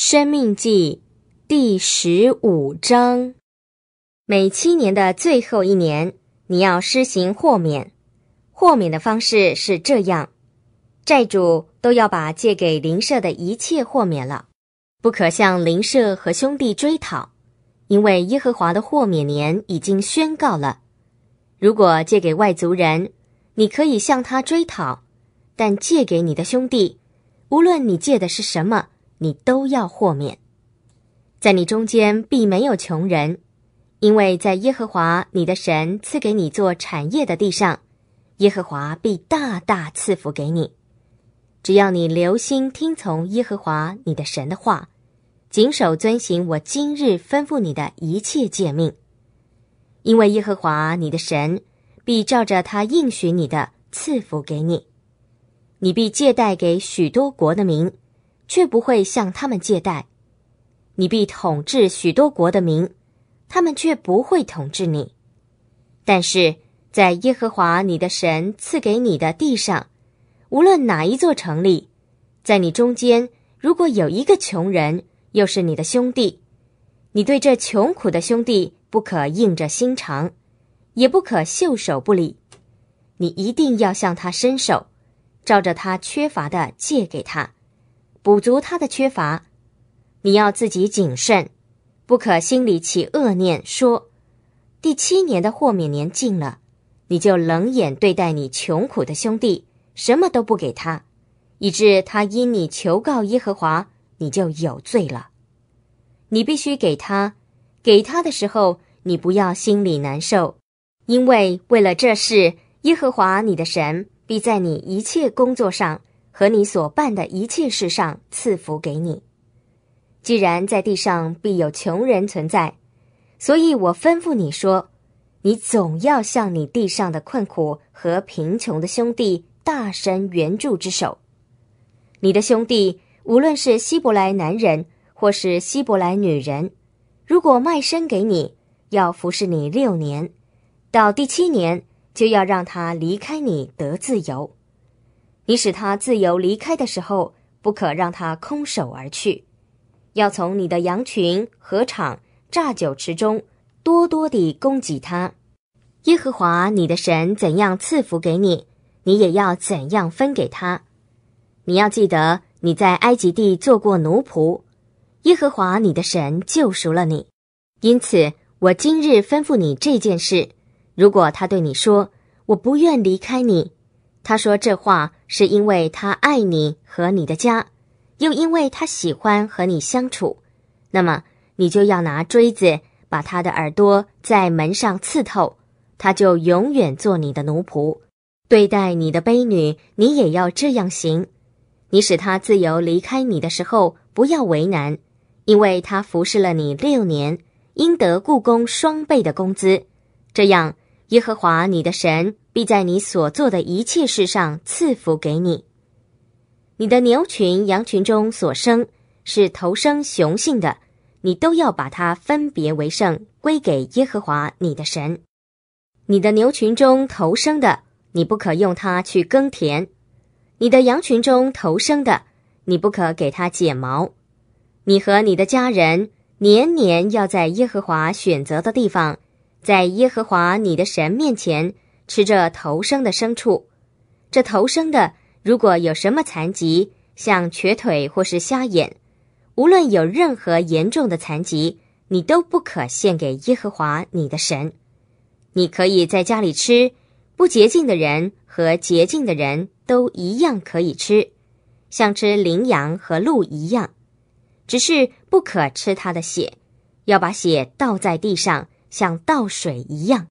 《生命记》第十五章：每七年的最后一年，你要施行豁免。豁免的方式是这样：债主都要把借给邻舍的一切豁免了，不可向邻舍和兄弟追讨，因为耶和华的豁免年已经宣告了。如果借给外族人，你可以向他追讨；但借给你的兄弟，无论你借的是什么，你都要豁免，在你中间必没有穷人，因为在耶和华你的神赐给你做产业的地上，耶和华必大大赐福给你。只要你留心听从耶和华你的神的话，谨守遵行我今日吩咐你的一切诫命，因为耶和华你的神必照着他应许你的赐福给你，你必借贷给许多国的民。却不会向他们借贷，你必统治许多国的民，他们却不会统治你。但是在耶和华你的神赐给你的地上，无论哪一座城里，在你中间，如果有一个穷人，又是你的兄弟，你对这穷苦的兄弟不可硬着心肠，也不可袖手不理，你一定要向他伸手，照着他缺乏的借给他。补足他的缺乏，你要自己谨慎，不可心里起恶念，说第七年的豁免年近了，你就冷眼对待你穷苦的兄弟，什么都不给他，以致他因你求告耶和华，你就有罪了。你必须给他，给他的时候，你不要心里难受，因为为了这事，耶和华你的神必在你一切工作上。和你所办的一切事上赐福给你。既然在地上必有穷人存在，所以我吩咐你说：你总要向你地上的困苦和贫穷的兄弟大伸援助之手。你的兄弟无论是希伯来男人或是希伯来女人，如果卖身给你，要服侍你六年，到第七年就要让他离开你得自由。你使他自由离开的时候，不可让他空手而去，要从你的羊群、河场、榨酒池中多多地供给他。耶和华你的神怎样赐福给你，你也要怎样分给他。你要记得你在埃及地做过奴仆，耶和华你的神救赎了你，因此我今日吩咐你这件事：如果他对你说“我不愿离开你”，他说这话。是因为他爱你和你的家，又因为他喜欢和你相处，那么你就要拿锥子把他的耳朵在门上刺透，他就永远做你的奴仆。对待你的婢女，你也要这样行。你使他自由离开你的时候，不要为难，因为他服侍了你六年，应得雇工双倍的工资。这样，耶和华你的神。必在你所做的一切事上赐福给你。你的牛群、羊群中所生是头生雄性的，你都要把它分别为圣，归给耶和华你的神。你的牛群中头生的，你不可用它去耕田；你的羊群中头生的，你不可给它剪毛。你和你的家人年年要在耶和华选择的地方，在耶和华你的神面前。吃着头生的牲畜，这头生的如果有什么残疾，像瘸腿或是瞎眼，无论有任何严重的残疾，你都不可献给耶和华你的神。你可以在家里吃，不洁净的人和洁净的人都一样可以吃，像吃羚羊和鹿一样，只是不可吃它的血，要把血倒在地上，像倒水一样。